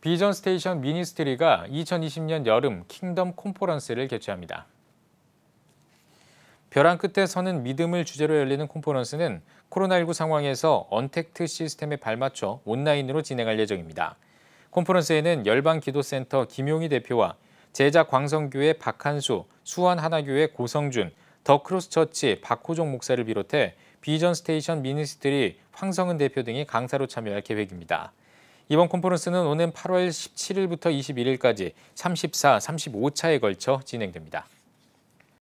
비전 스테이션 미니스트리가 2020년 여름 킹덤 콘퍼런스를 개최합니다. 벼랑 끝에 서는 믿음을 주제로 열리는 콘퍼런스는 코로나19 상황에서 언택트 시스템에 발맞춰 온라인으로 진행할 예정입니다. 콘퍼런스에는 열방기도센터 김용희 대표와 제자 광성교회 박한수, 수원하나교회 고성준, 더크로스처치 박호종 목사를 비롯해 비전 스테이션 미니스트리 황성은 대표 등이 강사로 참여할 계획입니다. 이번 컨퍼런스는 오는 8월 17일부터 21일까지 34, 35차에 걸쳐 진행됩니다.